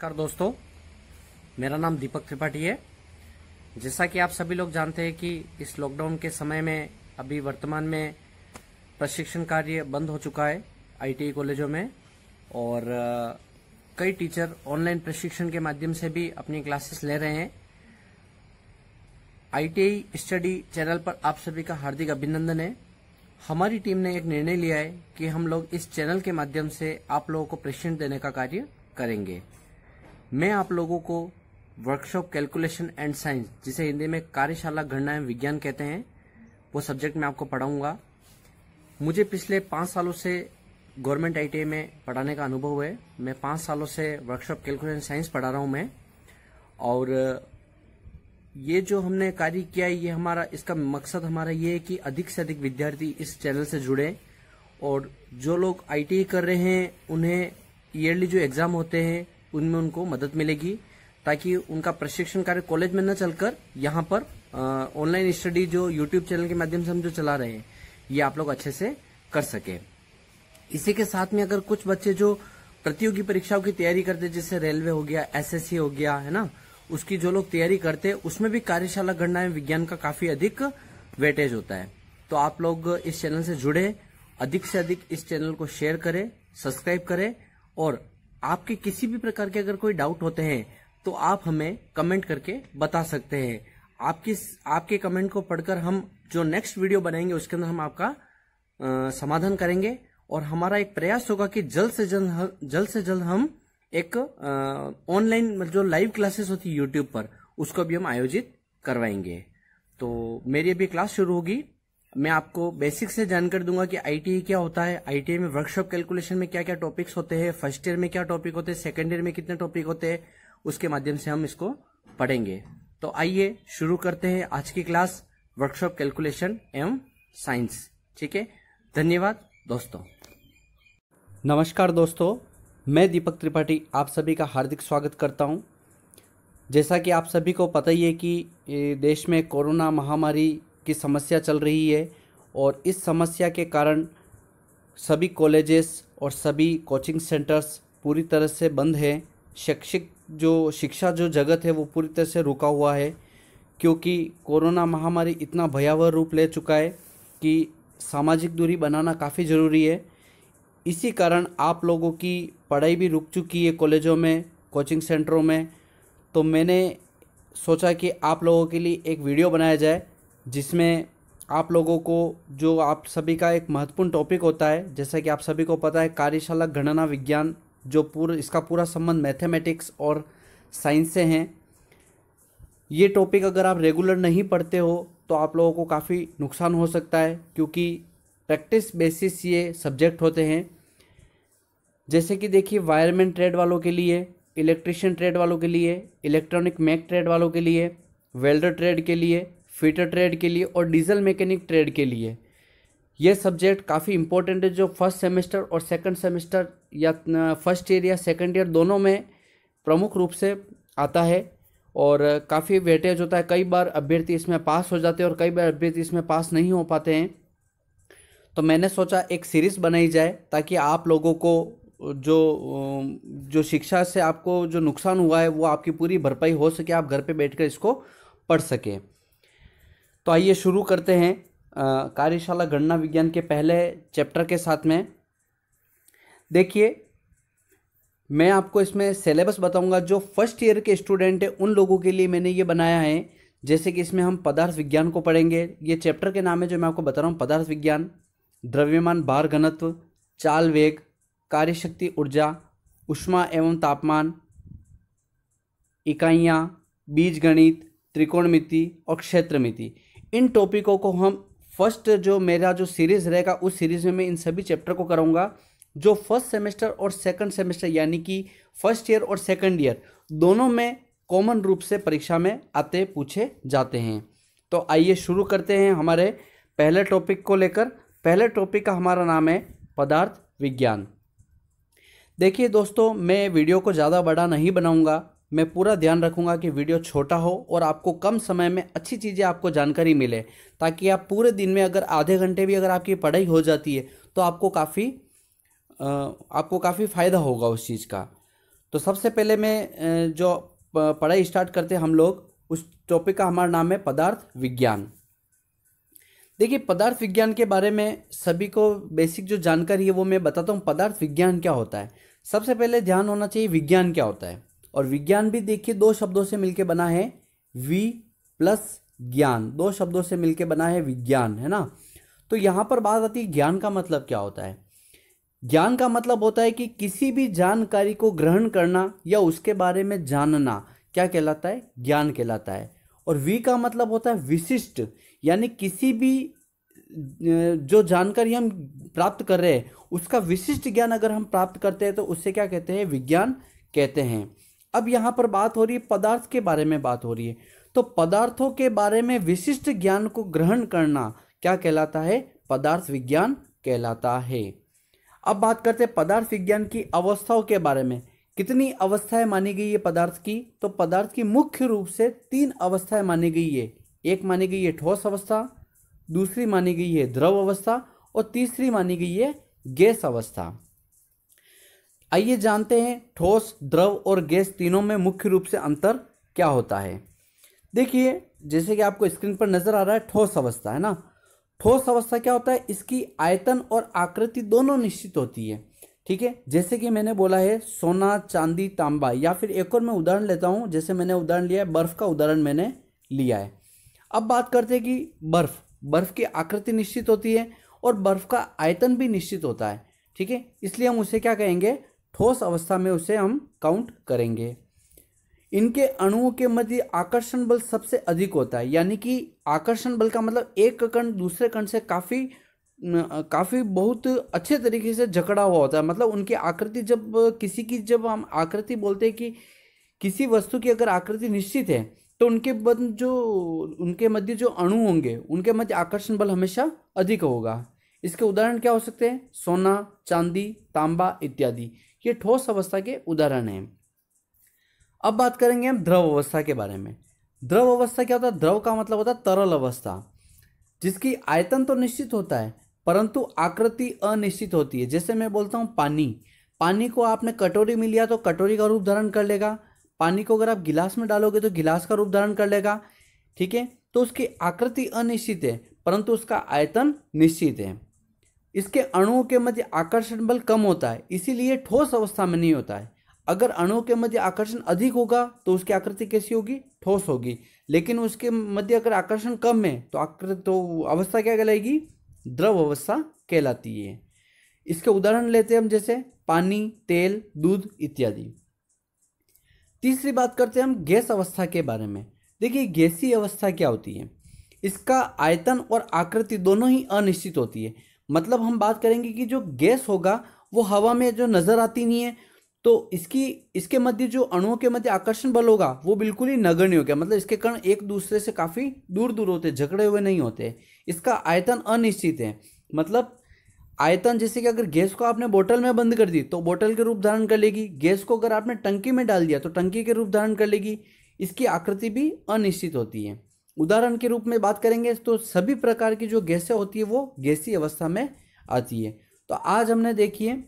नमस्कार दोस्तों मेरा नाम दीपक त्रिपाठी है जैसा कि आप सभी लोग जानते हैं कि इस लॉकडाउन के समय में अभी वर्तमान में प्रशिक्षण कार्य बंद हो चुका है आईटीआई e कॉलेजों में और कई टीचर ऑनलाइन प्रशिक्षण के माध्यम से भी अपनी क्लासेस ले रहे हैं आईटीआई स्टडी चैनल पर आप सभी का हार्दिक अभिनंदन है हमारी टीम ने एक निर्णय लिया है कि हम लोग इस चैनल के माध्यम से आप लोगों को प्रशिक्षण देने का कार्य करेंगे मैं आप लोगों को वर्कशॉप कैलकुलेशन एंड साइंस जिसे हिंदी में कार्यशाला गणना एवं विज्ञान कहते हैं वो सब्जेक्ट मैं आपको पढ़ाऊंगा मुझे पिछले पांच सालों से गवर्नमेंट आई में पढ़ाने का अनुभव है मैं पांच सालों से वर्कशॉप कैलकुलेशन साइंस पढ़ा रहा हूं मैं और ये जो हमने कार्य किया है ये हमारा इसका मकसद हमारा ये है कि अधिक से अधिक विद्यार्थी इस चैनल से जुड़े और जो लोग आईटी कर रहे हैं उन्हें ईयरली जो एग्ज़ाम होते हैं उनमें उनको मदद मिलेगी ताकि उनका प्रशिक्षण कार्य कॉलेज में न चलकर यहाँ पर ऑनलाइन स्टडी जो यूट्यूब चैनल के माध्यम से हम जो चला रहे हैं ये आप लोग अच्छे से कर सके इसी के साथ में अगर कुछ बच्चे जो प्रतियोगी परीक्षाओं की तैयारी करते जैसे रेलवे हो गया एसएससी हो गया है ना उसकी जो लोग तैयारी करते हैं उसमें भी कार्यशाला गणना में विज्ञान का काफी अधिक वेटेज होता है तो आप लोग इस चैनल से जुड़े अधिक से अधिक इस चैनल को शेयर करें सब्सक्राइब करें और आपके किसी भी प्रकार के अगर कोई डाउट होते हैं तो आप हमें कमेंट करके बता सकते हैं आपकी आपके कमेंट को पढ़कर हम जो नेक्स्ट वीडियो बनाएंगे उसके अंदर हम आपका आ, समाधान करेंगे और हमारा एक प्रयास होगा कि जल्द से जल्द जल्द से जल्द हम एक ऑनलाइन मतलब जो लाइव क्लासेस होती है यूट्यूब पर उसको भी हम आयोजित करवाएंगे तो मेरी अभी क्लास शुरू होगी मैं आपको बेसिक से जानकर दूंगा कि आईटीआई e क्या होता है आईटीआई e में वर्कशॉप कैलकुलेशन में क्या क्या टॉपिक्स होते हैं फर्स्ट ईयर में क्या टॉपिक होते हैं सेकेंड ईयर में कितने टॉपिक होते हैं उसके माध्यम से हम इसको पढ़ेंगे तो आइए शुरू करते हैं आज की क्लास वर्कशॉप कैलकुलेशन एवं साइंस ठीक है धन्यवाद दोस्तों नमस्कार दोस्तों मैं दीपक त्रिपाठी आप सभी का हार्दिक स्वागत करता हूं जैसा कि आप सभी को पता ही है कि देश में कोरोना महामारी की समस्या चल रही है और इस समस्या के कारण सभी कॉलेजेस और सभी कोचिंग सेंटर्स पूरी तरह से बंद हैं शैक्षिक जो शिक्षा जो जगत है वो पूरी तरह से रुका हुआ है क्योंकि कोरोना महामारी इतना भयावह रूप ले चुका है कि सामाजिक दूरी बनाना काफ़ी ज़रूरी है इसी कारण आप लोगों की पढ़ाई भी रुक चुकी है कॉलेजों में कोचिंग सेंटरों में तो मैंने सोचा कि आप लोगों के लिए एक वीडियो बनाया जाए जिसमें आप लोगों को जो आप सभी का एक महत्वपूर्ण टॉपिक होता है जैसा कि आप सभी को पता है कार्यशाला गणना विज्ञान जो पूरा इसका पूरा संबंध मैथमेटिक्स और साइंस से हैं ये टॉपिक अगर आप रेगुलर नहीं पढ़ते हो तो आप लोगों को काफ़ी नुकसान हो सकता है क्योंकि प्रैक्टिस बेसिस ये सब्जेक्ट होते हैं जैसे कि देखिए वायरमैन ट्रेड वालों के लिए इलेक्ट्रिशियन ट्रेड वालों के लिए इलेक्ट्रॉनिक मैक ट्रेड वालों के लिए वेल्डर ट्रेड के लिए फीटर ट्रेड के लिए और डीजल मैकेनिक ट्रेड के लिए ये सब्जेक्ट काफ़ी इंपॉर्टेंट है जो फर्स्ट सेमेस्टर और सेकंड सेमेस्टर या फर्स्ट ईयर या सेकंड ईयर दोनों में प्रमुख रूप से आता है और काफ़ी वेटेज होता है कई बार अभ्यर्थी इसमें पास हो जाते हैं और कई बार अभ्यर्थी इसमें पास नहीं हो पाते हैं तो मैंने सोचा एक सीरीज़ बनाई जाए ताकि आप लोगों को जो जो शिक्षा से आपको जो नुकसान हुआ है वो आपकी पूरी भरपाई हो सके आप घर पे बैठकर इसको पढ़ सकें तो आइए शुरू करते हैं कार्यशाला गणना विज्ञान के पहले चैप्टर के साथ में देखिए मैं आपको इसमें सिलेबस बताऊंगा जो फर्स्ट ईयर के स्टूडेंट हैं उन लोगों के लिए मैंने ये बनाया है जैसे कि इसमें हम पदार्थ विज्ञान को पढ़ेंगे ये चैप्टर के नाम है जो मैं आपको बता रहा हूँ पदार्थ विज्ञान द्रव्यमान भार घनत्व चाल वेग कार्यशक्ति ऊर्जा उष्मा एवं तापमान इकाइयाँ बीज गणित त्रिकोणमिति और क्षेत्रमिति इन टॉपिकों को हम फर्स्ट जो मेरा जो सीरीज़ रहेगा उस सीरीज़ में मैं इन सभी चैप्टर को करूँगा जो फर्स्ट सेमेस्टर और सेकंड सेमेस्टर यानी कि फर्स्ट ईयर और सेकंड ईयर दोनों में कॉमन रूप से परीक्षा में आते पूछे जाते हैं तो आइए शुरू करते हैं हमारे पहले टॉपिक को लेकर पहले टॉपिक का हमारा नाम है पदार्थ विज्ञान देखिए दोस्तों मैं वीडियो को ज़्यादा बड़ा नहीं बनाऊंगा मैं पूरा ध्यान रखूंगा कि वीडियो छोटा हो और आपको कम समय में अच्छी चीज़ें आपको जानकारी मिले ताकि आप पूरे दिन में अगर आधे घंटे भी अगर आपकी पढ़ाई हो जाती है तो आपको काफ़ी आपको काफ़ी फ़ायदा होगा उस चीज़ का तो सबसे पहले मैं जो पढ़ाई स्टार्ट करते हम लोग उस टॉपिक का हमारा नाम है पदार्थ विज्ञान देखिए पदार्थ विज्ञान के बारे में सभी को बेसिक जो जानकारी है वो मैं बताता हूँ पदार्थ विज्ञान क्या होता है सबसे पहले ध्यान होना चाहिए विज्ञान क्या होता है और विज्ञान भी देखिए दो शब्दों से मिलकर बना है वी प्लस ज्ञान दो शब्दों से मिलकर बना है विज्ञान है ना तो यहाँ पर बात आती है ज्ञान का मतलब क्या होता है ज्ञान का मतलब होता है कि किसी भी जानकारी को ग्रहण करना या उसके बारे में जानना क्या कहलाता है ज्ञान कहलाता है और वी का मतलब होता है विशिष्ट यानी किसी भी जो जानकारी हम प्राप्त कर रहे हैं उसका विशिष्ट ज्ञान अगर हम प्राप्त करते हैं तो उससे क्या कहते हैं विज्ञान कहते हैं अब यहाँ पर बात हो रही है पदार्थ के बारे में बात हो रही है तो पदार्थों के बारे में विशिष्ट ज्ञान को ग्रहण करना क्या कहलाता है पदार्थ विज्ञान कहलाता है अब बात करते हैं पदार्थ विज्ञान की अवस्थाओं के बारे में कितनी अवस्थाएं मानी गई है पदार्थ की तो पदार्थ की मुख्य रूप से तीन अवस्थाएं मानी गई है एक मानी गई है ठोस अवस्था दूसरी मानी गई है द्रव अवस्था और तीसरी मानी गई है गैस अवस्था आइए जानते हैं ठोस द्रव और गैस तीनों में मुख्य रूप से अंतर क्या होता है देखिए जैसे कि आपको स्क्रीन पर नज़र आ रहा है ठोस अवस्था है ना ठोस अवस्था क्या होता है इसकी आयतन और आकृति दोनों निश्चित होती है ठीक है जैसे कि मैंने बोला है सोना चांदी तांबा या फिर एक और मैं उदाहरण लेता हूँ जैसे मैंने उदाहरण लिया है बर्फ़ का उदाहरण मैंने लिया है अब बात करते हैं कि बर्फ़ बर्फ़ की आकृति निश्चित होती है और बर्फ़ का आयतन भी निश्चित होता है ठीक है इसलिए हम उसे क्या कहेंगे ठोस अवस्था में उसे हम काउंट करेंगे इनके अणुओं के मध्य आकर्षण बल सबसे अधिक होता है यानी कि आकर्षण बल का मतलब एक कण दूसरे कण से काफ़ी काफ़ी बहुत अच्छे तरीके से जकड़ा हुआ होता है मतलब उनकी आकृति जब किसी की जब हम आकृति बोलते हैं कि किसी वस्तु की अगर आकृति निश्चित है तो उनके बद जो उनके मध्य जो अणु होंगे उनके मध्य आकर्षण बल हमेशा अधिक होगा इसके उदाहरण क्या हो सकते हैं सोना चांदी तांबा इत्यादि ये ठोस अवस्था के उदाहरण हैं अब बात करेंगे हम द्रव अवस्था के बारे में द्रव अवस्था क्या होता है द्रव का मतलब होता है तरल अवस्था जिसकी आयतन तो निश्चित होता है परंतु आकृति अनिश्चित होती है जैसे मैं बोलता हूँ पानी पानी को आपने कटोरी में लिया तो कटोरी का रूप धारण कर लेगा पानी को अगर आप गिलास में डालोगे तो गिलास का रूप धारण कर लेगा ठीक है तो उसकी आकृति अनिश्चित है परंतु उसका आयतन निश्चित है इसके अणुओं के मध्य आकर्षण बल कम होता है इसीलिए ठोस अवस्था में नहीं होता है अगर अणुओं के मध्य आकर्षण अधिक होगा तो उसकी आकृति कैसी होगी ठोस होगी लेकिन उसके मध्य अगर आकर्षण कम है तो आकृति तो अवस्था क्या कहलाएगी द्रव अवस्था कहलाती है इसके उदाहरण लेते हैं हम जैसे पानी तेल दूध इत्यादि तीसरी बात करते हैं हम गैस अवस्था के बारे में देखिए गैसी अवस्था क्या होती है इसका आयतन और आकृति दोनों ही अनिश्चित होती है मतलब हम बात करेंगे कि जो गैस होगा वो हवा में जो नज़र आती नहीं है तो इसकी इसके मध्य जो अणुओं के मध्य आकर्षण बल होगा वो बिल्कुल ही नगण्य हो गया मतलब इसके कण एक दूसरे से काफ़ी दूर दूर होते झगड़े हुए नहीं होते इसका आयतन अनिश्चित है मतलब आयतन जैसे कि अगर गैस को आपने बोतल में बंद कर दी तो बोतल के रूप धारण कर लेगी गैस को अगर आपने टंकी में डाल दिया तो टंकी के रूप धारण कर लेगी इसकी आकृति भी अनिश्चित होती है उदाहरण के रूप में बात करेंगे तो सभी प्रकार की जो गैसें होती है वो गैसी अवस्था में आती है तो आज हमने देखिए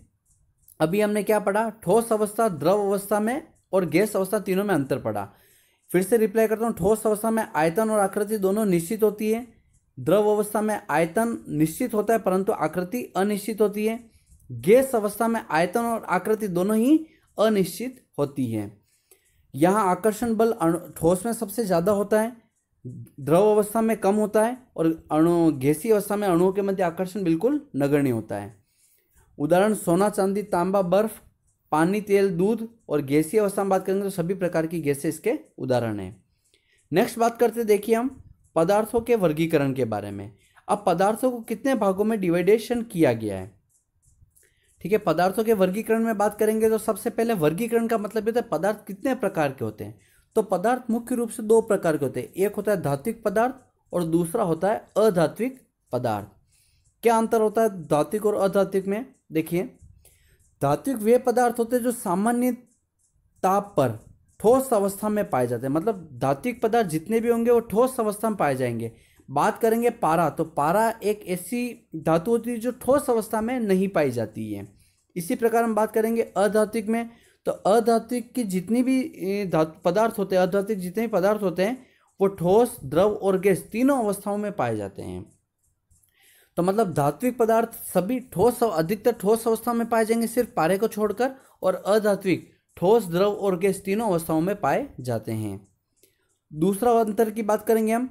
अभी हमने क्या पढ़ा ठोस अवस्था द्रव अवस्था में और गैस अवस्था तीनों में अंतर पड़ा फिर से रिप्लाई करता हूँ ठोस अवस्था में आयतन और आकृति दोनों निश्चित होती है द्रव अवस्था में आयतन निश्चित होता है परंतु आकृति अनिश्चित होती है गैस अवस्था में आयतन और आकृति दोनों ही अनिश्चित होती है यहाँ आकर्षण बल ठोस में सबसे ज़्यादा होता है द्रव अवस्था में कम होता है और अणु गैसीय अवस्था में अणुओं के मध्य आकर्षण बिल्कुल नगण्य होता है उदाहरण सोना चांदी तांबा बर्फ पानी तेल दूध और गैसीय अवस्था में बात करेंगे तो सभी प्रकार की गैसें इसके उदाहरण हैं नेक्स्ट बात करते देखिए हम पदार्थों के वर्गीकरण के बारे में अब पदार्थों को कितने भागों में डिवाइडेशन किया गया है ठीक है पदार्थों के वर्गीकरण में बात करेंगे तो सबसे पहले वर्गीकरण का मतलब ये होता है पदार्थ कितने प्रकार के होते हैं तो पदार्थ मुख्य रूप से दो प्रकार के होते हैं एक होता है धात्विक पदार्थ और दूसरा होता है अधात्विक पदार्थ क्या अंतर होता है धात्विक और अधात्विक में देखिए धात्विक वे पदार्थ होते हैं जो सामान्य ताप पर ठोस अवस्था में पाए जाते हैं मतलब धात्विक पदार्थ जितने भी होंगे वो ठोस अवस्था में पाए जाएंगे बात करेंगे पारा तो पारा एक ऐसी धातु होती है जो ठोस अवस्था में नहीं पाई जाती है इसी प्रकार हम बात करेंगे अधात्विक में तो अधात्विक की जितनी भी पदार्थ होते हैं अधात्विक जितने भी पदार्थ होते हैं वो ठोस द्रव और गैस तीनों अवस्थाओं में पाए जाते हैं तो मतलब धात्विक पदार्थ सभी ठोस अधिकतर ठोस अवस्था में पाए जाएंगे सिर्फ पारे को छोड़कर और अधात्विक ठोस द्रव और गैस तीनों अवस्थाओं में पाए जाते हैं दूसरा अंतर की बात करेंगे हम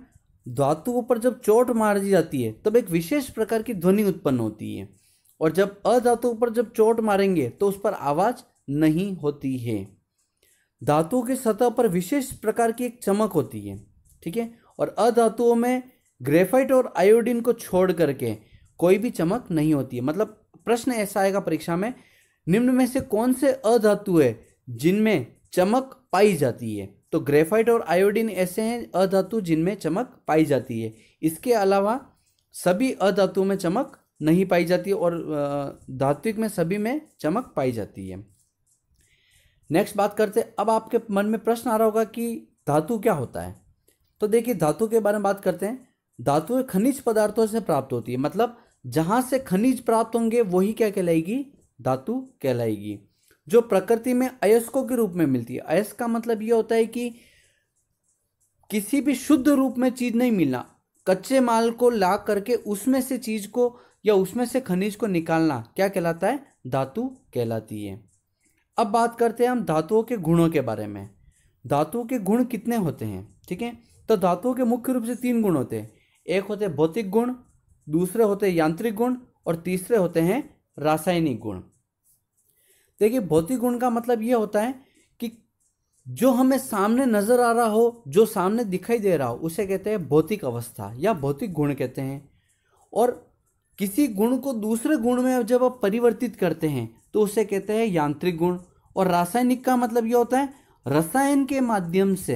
धातुओं पर जब चोट मार दी जाती है तब एक विशेष प्रकार की ध्वनि उत्पन्न होती है और जब अधातुओं पर जब चोट मारेंगे तो उस पर आवाज़ नहीं होती है धातुओं के सतह पर विशेष प्रकार की एक चमक होती है ठीक है और अधातुओं में ग्रेफाइट और आयोडीन को छोड़ करके कोई भी चमक नहीं होती है मतलब प्रश्न ऐसा आएगा परीक्षा में निम्न में से कौन से अधातु है जिनमें चमक पाई जाती है तो ग्रेफाइट और आयोडीन ऐसे हैं अधातु जिनमें चमक पाई जाती है इसके अलावा सभी अधातुओं में चमक नहीं पाई जाती और धात्विक में सभी में चमक पाई जाती है नेक्स्ट बात करते अब आपके मन में प्रश्न आ रहा होगा कि धातु क्या होता है तो देखिए धातु के बारे में बात करते हैं धातु खनिज पदार्थों से प्राप्त होती है मतलब जहाँ से खनिज प्राप्त होंगे वही क्या कहलाएगी धातु कहलाएगी जो प्रकृति में अयस्कों के रूप में मिलती है अयस्क का मतलब ये होता है कि किसी भी शुद्ध रूप में चीज़ नहीं मिलना कच्चे माल को ला करके उसमें से चीज़ को या उसमें से खनिज को निकालना क्या कहलाता है धातु कहलाती है अब बात करते हैं हम धातुओं के गुणों के बारे में धातुओं के गुण कितने होते हैं ठीक है तो धातुओं के मुख्य रूप से तीन गुण होते हैं एक होते हैं भौतिक गुण दूसरे होते हैं यांत्रिक गुण और तीसरे होते हैं रासायनिक गुण देखिए भौतिक गुण का मतलब ये होता है कि जो हमें सामने नज़र आ रहा हो जो सामने दिखाई दे रहा हो उसे कहते हैं भौतिक अवस्था या भौतिक गुण कहते हैं और किसी गुण को दूसरे गुण में जब आप परिवर्तित करते हैं तो उसे कहते हैं यांत्रिक गुण और रासायनिक का मतलब यह होता है रसायन के माध्यम से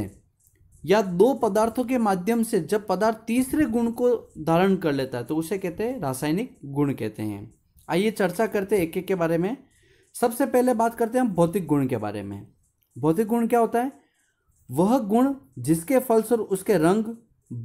या दो पदार्थों के माध्यम से जब पदार्थ तीसरे गुण को धारण कर लेता है तो उसे कहते हैं रासायनिक गुण कहते हैं आइए चर्चा करते हैं एक एक के बारे में सबसे पहले बात करते हैं हम भौतिक गुण के बारे में भौतिक गुण क्या होता है वह गुण जिसके फलस्वरूप उसके रंग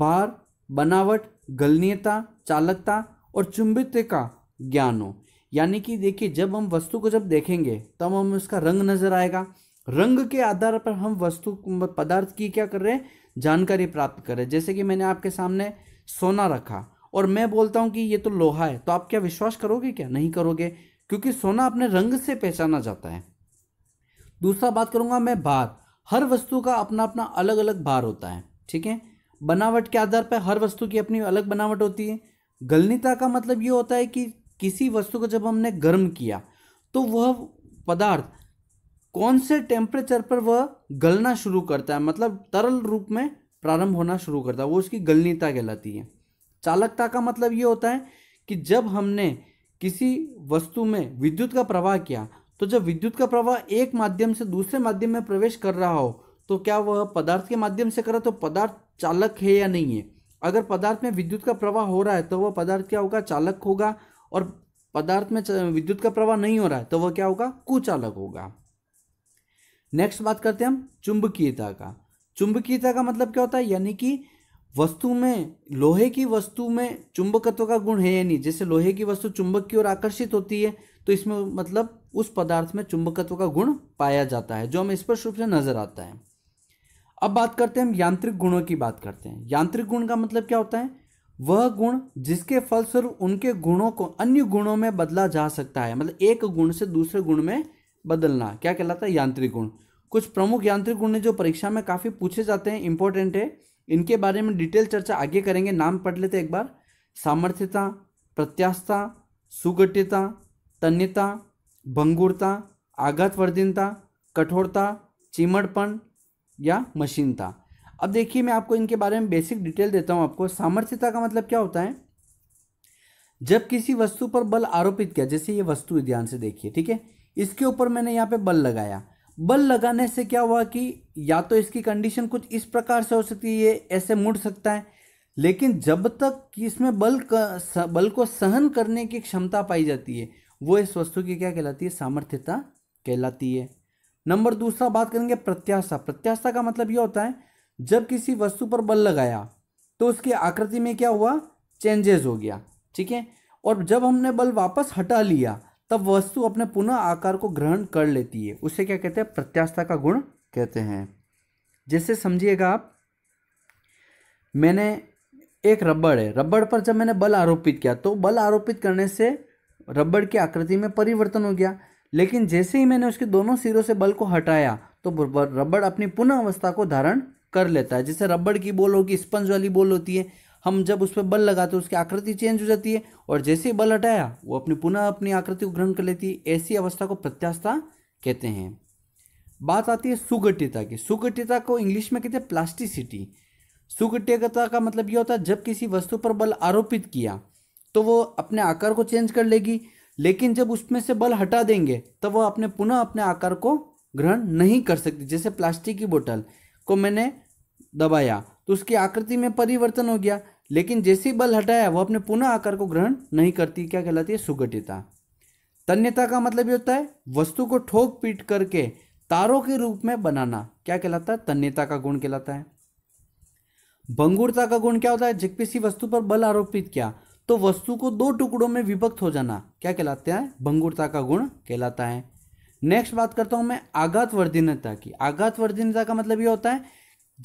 भार बनावट गलनीयता चालकता और चुंबित का ज्ञान हो यानी कि देखिए जब हम वस्तु को जब देखेंगे तब हमें उसका रंग नज़र आएगा रंग के आधार पर हम वस्तु पदार्थ की क्या कर रहे हैं जानकारी प्राप्त कर रहे हैं जैसे कि मैंने आपके सामने सोना रखा और मैं बोलता हूँ कि ये तो लोहा है तो आप क्या विश्वास करोगे क्या नहीं करोगे क्योंकि सोना अपने रंग से पहचाना जाता है दूसरा बात करूँगा मैं भार हर वस्तु का अपना अपना अलग अलग भार होता है ठीक है बनावट के आधार पर हर वस्तु की अपनी अलग बनावट होती है गलनीता का मतलब ये होता है कि किसी वस्तु को जब हमने गर्म किया तो वह पदार्थ कौन से टेम्परेचर पर वह गलना शुरू करता है मतलब तरल रूप में प्रारंभ होना शुरू करता है वो उसकी गलनीता कहलाती है चालकता का मतलब ये होता है कि जब हमने किसी वस्तु में विद्युत का प्रवाह किया तो जब विद्युत का प्रवाह एक माध्यम से दूसरे माध्यम में प्रवेश कर रहा हो तो क्या वह पदार्थ के माध्यम से करा तो पदार्थ चालक है या नहीं है अगर पदार्थ में विद्युत का प्रवाह हो रहा है तो वह पदार्थ क्या होगा चालक होगा और पदार्थ में विद्युत का प्रवाह नहीं हो रहा है तो वह क्या होगा कुचालक होगा नेक्स्ट बात करते हैं हम चुंबकीयता का चुंबकीयता का मतलब क्या होता है यानी कि वस्तु में लोहे की वस्तु में चुंबकत्व का गुण है या नहीं जैसे लोहे की वस्तु चुंबक की ओर आकर्षित होती है तो इसमें मतलब उस पदार्थ में चुंबकत्व का गुण पाया जाता है जो हमें स्पष्ट रूप से नजर आता है अब बात करते हैं हम यांत्रिक गुणों की बात करते हैं यांत्रिक गुण का मतलब क्या होता है वह गुण जिसके फलस्वरूप उनके गुणों को अन्य गुणों में बदला जा सकता है मतलब एक गुण से दूसरे गुण में बदलना क्या कहलाता है यांत्रिक गुण कुछ प्रमुख यांत्रिक गुण जो परीक्षा में काफ़ी पूछे जाते हैं इंपॉर्टेंट है इनके बारे में डिटेल चर्चा आगे करेंगे नाम पढ़ लेते एक बार सामर्थ्यता प्रत्यास्थता सुगठ्यता तन्यता भंगुरता आघातवर्धीनता कठोरता चिमड़पन या मशीनता अब देखिए मैं आपको इनके बारे में बेसिक डिटेल देता हूँ आपको सामर्थ्यता का मतलब क्या होता है जब किसी वस्तु पर बल आरोपित किया जैसे ये वस्तु ध्यान से देखिए ठीक है इसके ऊपर मैंने यहाँ पे बल लगाया बल लगाने से क्या हुआ कि या तो इसकी कंडीशन कुछ इस प्रकार से हो सकती है ये ऐसे मुड़ सकता है लेकिन जब तक इसमें बल बल को सहन करने की क्षमता पाई जाती है वो इस वस्तु की क्या कहलाती है सामर्थ्यता कहलाती है नंबर दूसरा बात करेंगे प्रत्याशा प्रत्याशा का मतलब ये होता है जब किसी वस्तु पर बल लगाया तो उसकी आकृति में क्या हुआ चेंजेस हो गया ठीक है और जब हमने बल वापस हटा लिया तब वस्तु अपने पुनः आकार को ग्रहण कर लेती है उसे क्या कहते हैं प्रत्यास्था का गुण कहते हैं जैसे समझिएगा आप मैंने एक रबड़ है रबड़ पर जब मैंने बल आरोपित किया तो बल आरोपित करने से रबड़ की आकृति में परिवर्तन हो गया लेकिन जैसे ही मैंने उसके दोनों सिरों से बल को हटाया तो रबड़ अपनी पुनः अवस्था को धारण कर लेता है जैसे रबड़ की बोल होगी स्पंज वाली बोल होती है हम जब उस पर बल लगाते हैं उसकी आकृति चेंज हो जाती है और जैसे ही बल हटाया वो अपनी पुनः अपनी आकृति को ग्रहण कर लेती है ऐसी अवस्था को प्रत्यास्था कहते हैं बात आती है सुगठ्यता की सुगठ्यता को इंग्लिश में कहते हैं प्लास्टिसिटी सुगठ्यता का मतलब यह होता है जब किसी वस्तु पर बल आरोपित किया तो वो अपने आकार को चेंज कर लेगी लेकिन जब उसमें से बल हटा देंगे तब वो अपने पुनः अपने आकार को ग्रहण नहीं कर सकती जैसे प्लास्टिक की बोतल को मैंने दबाया तो उसकी आकृति में परिवर्तन हो गया लेकिन जैसे बल हटाया वह अपने पुनः आकार को ग्रहण नहीं करती क्या कहलाती है सुगठिता तन्यता का मतलब ये होता है वस्तु को ठोक पीट करके तारों के रूप में बनाना क्या कहलाता है तन्यता का गुण कहलाता है भंगुरता का गुण क्या होता है जब किसी वस्तु पर बल आरोपित किया तो वस्तु को दो टुकड़ों में विभक्त हो जाना क्या कहलाते हैं भंगुरता का गुण कहलाता है नेक्स्ट बात करता हूं मैं आघात वर्धीनता की आघात वर्धीनता का मतलब यह होता है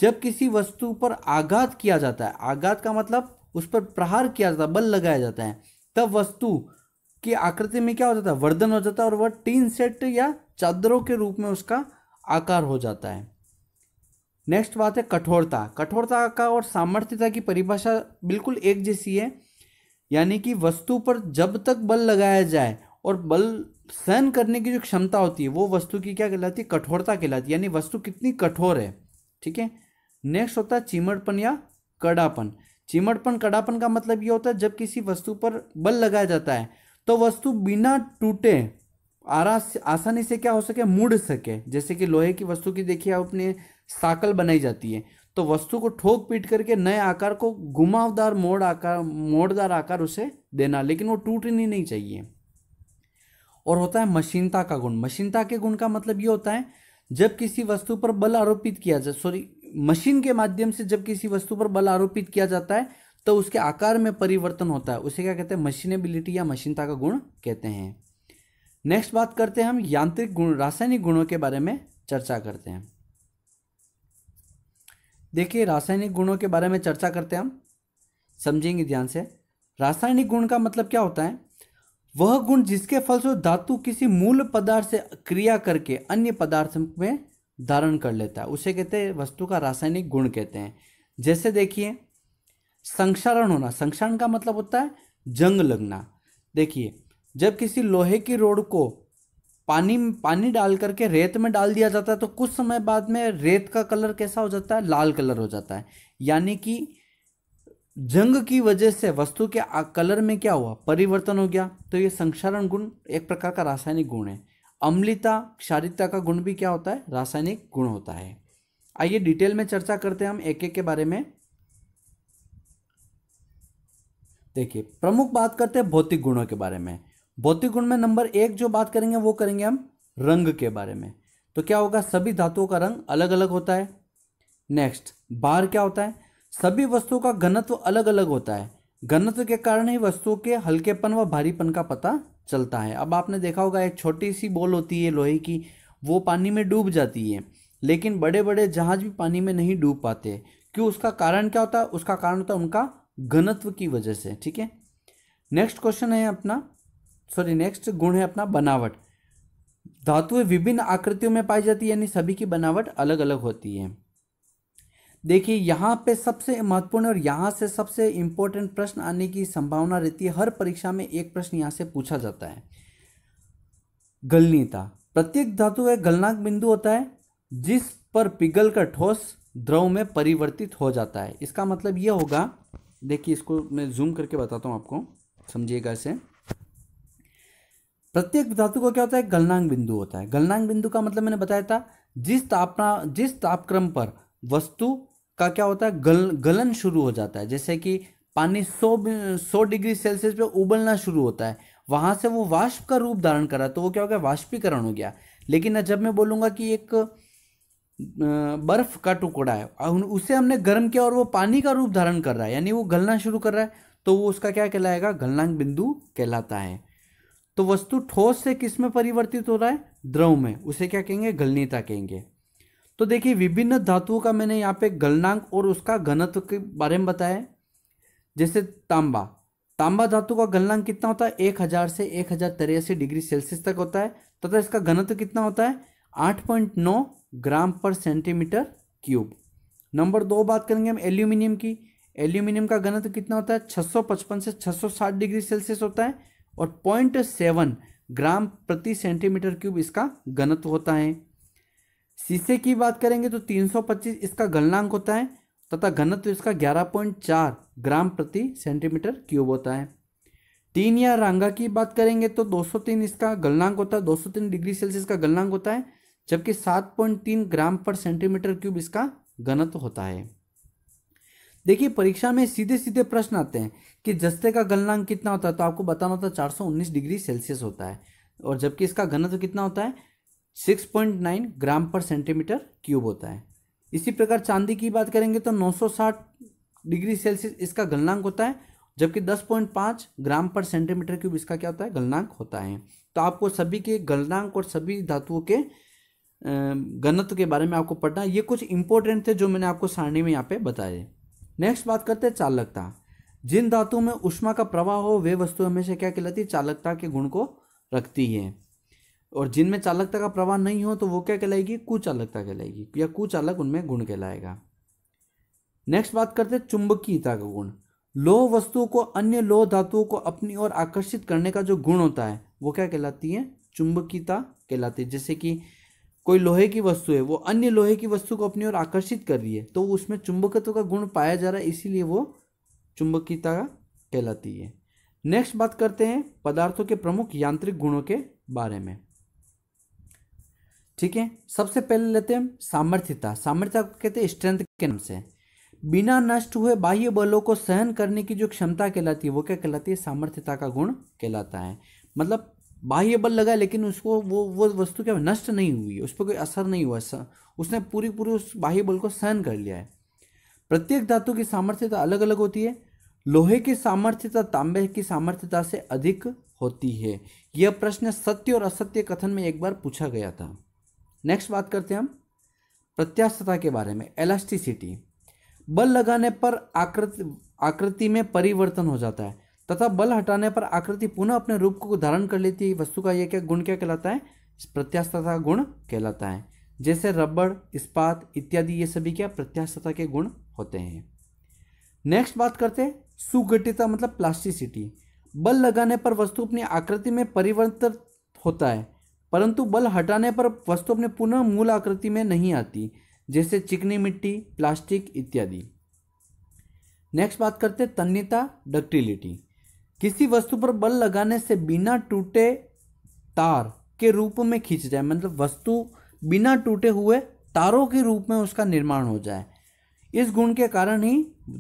जब किसी वस्तु पर आघात किया जाता है आघात का मतलब उस पर प्रहार किया जाता है बल लगाया जाता है तब वस्तु की आकृति में क्या हो जाता है वर्धन हो जाता है और वह टीन सेट या चादरों के रूप में उसका आकार हो जाता है नेक्स्ट बात है कठोरता कठोरता का और सामर्थ्यता की परिभाषा बिल्कुल एक जैसी है यानी कि वस्तु पर जब तक बल लगाया जाए और बल सहन करने की जो क्षमता होती है वो वस्तु की क्या कहलाती है कठोरता कहलाती है यानी वस्तु कितनी कठोर है ठीक है नेक्स्ट होता है चिमड़पन या कड़ापन चिमड़पन कड़ापन का मतलब ये होता है जब किसी वस्तु पर बल लगाया जाता है तो वस्तु बिना टूटे आरा आसानी से क्या हो सके मुड़ सके जैसे कि लोहे की वस्तु की देखिए अपने साकल बनाई जाती है तो वस्तु को ठोक पीट करके नए आकार को घुमावदार मोड़ आकार मोड़दार आकार उसे देना लेकिन वो टूटनी नहीं चाहिए और होता है मशीनता का गुण मशीनता के गुण का मतलब ये होता है जब किसी वस्तु पर बल आरोपित किया जाए सॉरी मशीन के माध्यम से जब किसी वस्तु पर बल आरोपित किया जाता है तो उसके आकार में परिवर्तन होता है उसे क्या कहते हैं मशीनेबिलिटी या मशीनता का गुण कहते हैं नेक्स्ट बात करते हैं हम यांत्रिक गुण रासायनिक गुणों के बारे में चर्चा करते हैं देखिए रासायनिक गुणों के बारे में चर्चा करते हैं हम समझेंगे ध्यान से रासायनिक गुण का मतलब क्या होता है वह गुण जिसके फलस्वरूप धातु किसी मूल पदार्थ से क्रिया करके अन्य पदार्थ में धारण कर लेता है उसे कहते हैं वस्तु का रासायनिक गुण कहते हैं जैसे देखिए संक्षारण होना संक्षारण का मतलब होता है जंग लगना देखिए जब किसी लोहे की रोड को पानी पानी डाल करके रेत में डाल दिया जाता है तो कुछ समय बाद में रेत का कलर कैसा हो जाता है लाल कलर हो जाता है यानी कि जंग की वजह से वस्तु के कलर में क्या हुआ परिवर्तन हो गया तो ये संक्षारण गुण एक प्रकार का रासायनिक गुण है अम्लिता क्षारिकता का गुण भी क्या होता है रासायनिक गुण होता है आइए डिटेल में चर्चा करते हैं हम एक एक के बारे में देखिए प्रमुख बात करते हैं भौतिक गुणों के बारे में भौतिक गुण में नंबर एक जो बात करेंगे वो करेंगे हम रंग के बारे में तो क्या होगा सभी धातुओं का रंग अलग अलग होता है नेक्स्ट बार क्या होता है सभी वस्तुओं का घनत्व अलग अलग होता है घनत्व के कारण ही वस्तुओं के हल्केपन व भारीपन का पता चलता है अब आपने देखा होगा एक छोटी सी बॉल होती है लोहे की वो पानी में डूब जाती है लेकिन बड़े बड़े जहाज भी पानी में नहीं डूब पाते क्यों उसका कारण क्या होता है उसका कारण होता है उनका घनत्व की वजह से ठीक है नेक्स्ट क्वेश्चन है अपना सॉरी नेक्स्ट गुण है अपना बनावट धातुएं विभिन्न आकृतियों में पाई जाती है यानी सभी की बनावट अलग अलग होती है देखिए यहाँ पे सबसे महत्वपूर्ण और यहाँ से सबसे इम्पोर्टेंट प्रश्न आने की संभावना रहती है हर परीक्षा में एक प्रश्न यहाँ से पूछा जाता है गलनीता प्रत्येक धातु एक गलनाक बिंदु होता है जिस पर पिघल का ठोस द्रव में परिवर्तित हो जाता है इसका मतलब यह होगा देखिए इसको मैं जूम करके बताता हूँ आपको समझिएगा इसे प्रत्येक धातु का क्या होता है गलनांग बिंदु होता है गलनांग बिंदु का मतलब मैंने बताया था जिस तापना जिस तापक्रम पर वस्तु का क्या होता है गल गलन शुरू हो जाता है जैसे कि पानी 100 100 डिग्री सेल्सियस पे उबलना शुरू होता है वहाँ से वो वाष्प का रूप धारण करा तो वो क्या हो गया वाष्पीकरण हो गया लेकिन जब मैं बोलूँगा कि एक बर्फ़ का टुकड़ा है उसे हमने गर्म किया और वो पानी का रूप धारण कर रहा है यानी वो गलना शुरू कर रहा है तो वो उसका क्या कहलाएगा गलनांक बिंदु कहलाता है तो वस्तु ठोस से किस में परिवर्तित हो रहा है द्रव में उसे क्या कहेंगे गलनीता कहेंगे तो देखिए विभिन्न धातुओं का मैंने यहाँ पे गलनांक और उसका घनत्व के बारे में बताया जैसे तांबा तांबा धातु का गलनांक कितना होता है एक हज़ार से एक हज़ार तिरासी डिग्री सेल्सियस तक होता है तथा तो इसका घनत्व कितना होता है आठ पॉइंट नौ ग्राम पर सेंटीमीटर क्यूब नंबर दो बात करेंगे हम एल्यूमिनियम की एल्यूमिनियम का घनत्व कितना होता है 655 से 660 डिग्री सेल्सियस होता है और पॉइंट सेवन ग्राम प्रति सेंटीमीटर क्यूब इसका घनत्व होता है शीशे की बात करेंगे तो 325 इसका गलनांक होता है तथा घनत्व इसका 11.4 ग्राम प्रति सेंटीमीटर क्यूब होता है टीन या रंगा की बात करेंगे तो 203 इसका गलनांक होता है 203 डिग्री सेल्सियस का गलनांक होता है जबकि 7.3 ग्राम पर सेंटीमीटर क्यूब इसका घनत्व होता है देखिए परीक्षा में सीधे सीधे प्रश्न आते हैं कि जस्ते का गलनांक कितना होता है तो आपको बताना होता है उन्नीस डिग्री सेल्सियस होता है और जबकि इसका घनत्व कितना होता है 6.9 ग्राम पर सेंटीमीटर क्यूब होता है इसी प्रकार चांदी की बात करेंगे तो 960 डिग्री सेल्सियस इसका गलनांक होता है जबकि 10.5 ग्राम पर सेंटीमीटर क्यूब इसका क्या होता है गलनांक होता है तो आपको सभी के गलनांक और सभी धातुओं के गणत्व के बारे में आपको पढ़ना ये कुछ इंपॉर्टेंट थे जो मैंने आपको सारणी में यहाँ पे बताए नेक्स्ट बात करते हैं चालकता जिन धातुओं में उष्मा का प्रवाह हो वे वस्तु हमेशा क्या कहलाती है चालकता के गुण को रखती है और जिनमें चालकता का प्रवाह नहीं हो तो वो क्या कहलाएगी कुचालकता कहलाएगी या कुचालक उनमें गुण कहलाएगा नेक्स्ट बात करते हैं चुंबकीयता का गुण लोह वस्तुओं को अन्य लोह धातुओं को अपनी ओर आकर्षित करने का जो गुण होता है वो क्या कहलाती है चुंबकीयता कहलाती है जैसे कि कोई लोहे की वस्तु है वो अन्य लोहे की वस्तु को अपनी ओर आकर्षित कर रही है तो उसमें चुंबकत्व का गुण पाया जा रहा है इसीलिए वो चुंबकीयता कहलाती है नेक्स्ट बात करते हैं पदार्थों के प्रमुख यांत्रिक गुणों के बारे में ठीक है सबसे पहले लेते हैं सामर्थ्यता सामर्थ्यता को कहते हैं स्ट्रेंथ के नाम से बिना नष्ट हुए बाह्य बलों को सहन करने की जो क्षमता कहलाती है वो क्या कहलाती है सामर्थ्यता का गुण कहलाता है मतलब बाह्य बल लगा लेकिन उसको वो वो वस्तु क्या नष्ट नहीं हुई उस पर कोई असर नहीं हुआ उसने पूरी पूरी उस बाह्य बल को सहन कर लिया है प्रत्येक धातु की सामर्थ्यता अलग अलग होती है लोहे की सामर्थ्यता तांबे की सामर्थ्यता से अधिक होती है यह प्रश्न सत्य और असत्य कथन में एक बार पूछा गया था नेक्स्ट बात करते हैं हम प्रत्यास्थता के बारे में एलास्टिसिटी बल लगाने पर आकृति आकृति में परिवर्तन हो जाता है तथा बल हटाने पर आकृति पुनः अपने रूप को धारण कर लेती है वस्तु का यह क्या गुण क्या कहलाता है प्रत्यास्थता गुण कहलाता है जैसे रबड़ इस्पात इत्यादि ये सभी क्या प्रत्यास्थता के गुण होते हैं नेक्स्ट बात करते हैं सुगटिता मतलब प्लास्टिसिटी बल लगाने पर वस्तु अपनी आकृति में परिवर्तित होता है परंतु बल हटाने पर वस्तु अपने पुनः मूल आकृति में नहीं आती जैसे चिकनी मिट्टी प्लास्टिक इत्यादि नेक्स्ट बात करते तन्यता डक्टिलिटी किसी वस्तु पर बल लगाने से बिना टूटे तार के रूप में खींच जाए मतलब वस्तु बिना टूटे हुए तारों के रूप में उसका निर्माण हो जाए इस गुण के कारण ही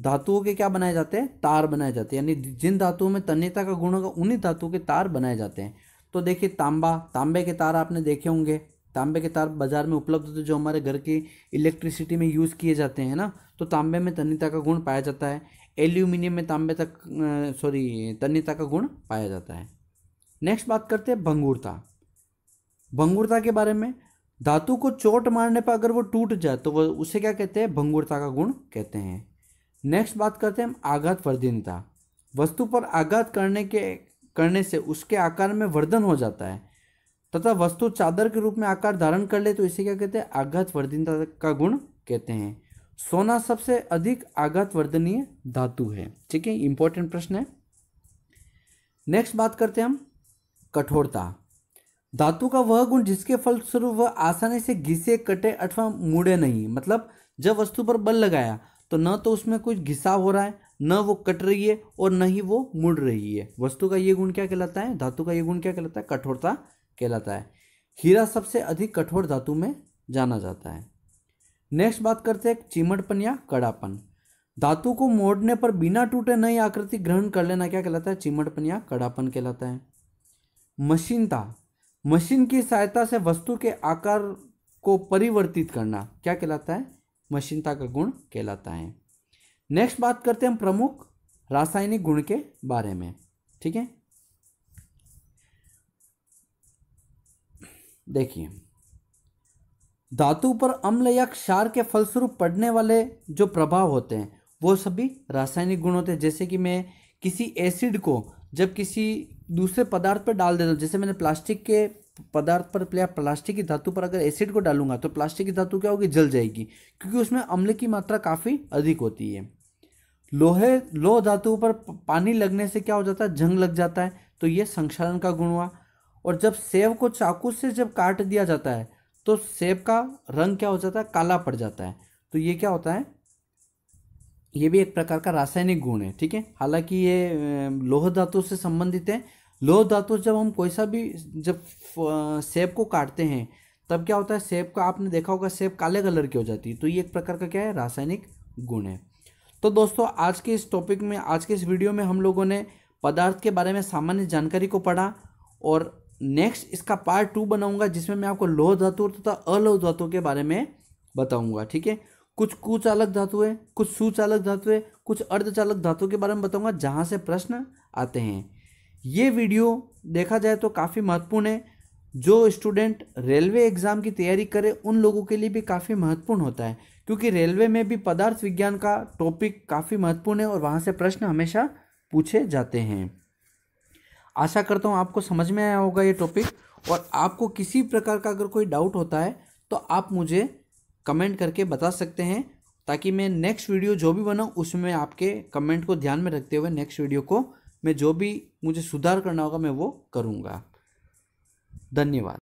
धातुओं के क्या बनाए जाते हैं तार बनाए जाते हैं यानी जिन धातुओं में तन्यता का गुण होगा उन्हीं धातुओं के तार बनाए जाते हैं तो देखिए तांबा तांबे के तार आपने देखे होंगे तांबे के तार बाज़ार में उपलब्ध होते तो जो हमारे घर की इलेक्ट्रिसिटी में यूज़ किए जाते हैं ना तो तांबे में तन्यता का गुण पाया जाता है एल्यूमिनियम में तांबे तक सॉरी तन्यता का गुण पाया जाता है नेक्स्ट बात करते हैं भंगूरता भंगुरता के बारे में धातु को चोट मारने पर अगर वो टूट जाए तो वह उसे क्या कहते हैं भंगुरता का गुण कहते हैं नेक्स्ट बात करते हैं हम आघात वर्धीनता वस्तु पर आघात करने के करने से उसके आकार में वर्धन हो जाता है तथा वस्तु चादर के रूप में आकार धारण कर ले तो इसे क्या कहते हैं आघात वर्धनता का गुण कहते हैं सोना सबसे अधिक आघात वर्धनीय धातु है ठीक है इंपॉर्टेंट प्रश्न है नेक्स्ट बात करते हैं हम कठोरता धातु का वह गुण जिसके फलस्वरूप वह आसानी से घिसे कटे अथवा मुड़े नहीं मतलब जब वस्तु पर बल लगाया तो न तो उसमें कुछ घिसाव हो रहा है न वो कट रही है और न ही वो मुड़ रही है वस्तु का ये गुण क्या कहलाता है धातु का ये गुण क्या कहलाता है कठोरता कहलाता है हीरा सबसे अधिक कठोर धातु में जाना जाता है नेक्स्ट बात करते हैं चिमटपन या कड़ापन धातु को मोड़ने पर बिना टूटे नई आकृति ग्रहण कर लेना क्या कहलाता है चिमटपन या कड़ापन कहलाता है मशीनता मशीन की सहायता से वस्तु के आकार को परिवर्तित करना क्या कहलाता है मशीनता का गुण कहलाता है नेक्स्ट बात करते हैं हम प्रमुख रासायनिक गुण के बारे में ठीक है देखिए धातु पर अम्ल या क्षार के फलस्वरूप पड़ने वाले जो प्रभाव होते हैं वो सभी रासायनिक गुण होते हैं जैसे कि मैं किसी एसिड को जब किसी दूसरे पदार्थ पर डाल देता हूँ जैसे मैंने प्लास्टिक के पदार्थ पर या प्लास्टिक की धातु पर अगर एसिड को डालूंगा तो प्लास्टिक की धातु क्या होगी जल जाएगी क्योंकि उसमें अम्ल की मात्रा काफ़ी अधिक होती है लोहे लोह धातु पर पानी लगने से क्या हो जाता है जंग लग जाता है तो ये संक्षारण का गुण हुआ और जब सेब को चाकू से जब काट दिया जाता है तो सेब का रंग क्या हो जाता है काला पड़ जाता है तो ये क्या होता है ये भी एक प्रकार का रासायनिक गुण है ठीक है हालांकि ये लोह धातु से संबंधित है लोह धातु जब हम कोई सा भी जब सेब को काटते हैं तब क्या होता है सेब का आपने देखा होगा सेब काले कलर की हो जाती है तो ये एक प्रकार का क्या है रासायनिक गुण है तो दोस्तों आज के इस टॉपिक में आज के इस वीडियो में हम लोगों ने पदार्थ के बारे में सामान्य जानकारी को पढ़ा और नेक्स्ट इसका पार्ट टू बनाऊंगा जिसमें मैं आपको लोह धातु तथा अलोह धातु के बारे में बताऊंगा ठीक है कुछ कुचालक धातु है कुछ सुचालक धातु है कुछ अर्धचालक धातु के बारे में बताऊंगा जहाँ से प्रश्न आते हैं ये वीडियो देखा जाए तो काफ़ी महत्वपूर्ण है जो स्टूडेंट रेलवे एग्ज़ाम की तैयारी करे उन लोगों के लिए भी काफ़ी महत्वपूर्ण होता है क्योंकि रेलवे में भी पदार्थ विज्ञान का टॉपिक काफ़ी महत्वपूर्ण है और वहाँ से प्रश्न हमेशा पूछे जाते हैं आशा करता हूँ आपको समझ में आया होगा ये टॉपिक और आपको किसी प्रकार का अगर कोई डाउट होता है तो आप मुझे कमेंट करके बता सकते हैं ताकि मैं नेक्स्ट वीडियो जो भी बनाऊँ उसमें आपके कमेंट को ध्यान में रखते हुए नेक्स्ट वीडियो को मैं जो भी मुझे सुधार करना होगा मैं वो करूँगा धन्यवाद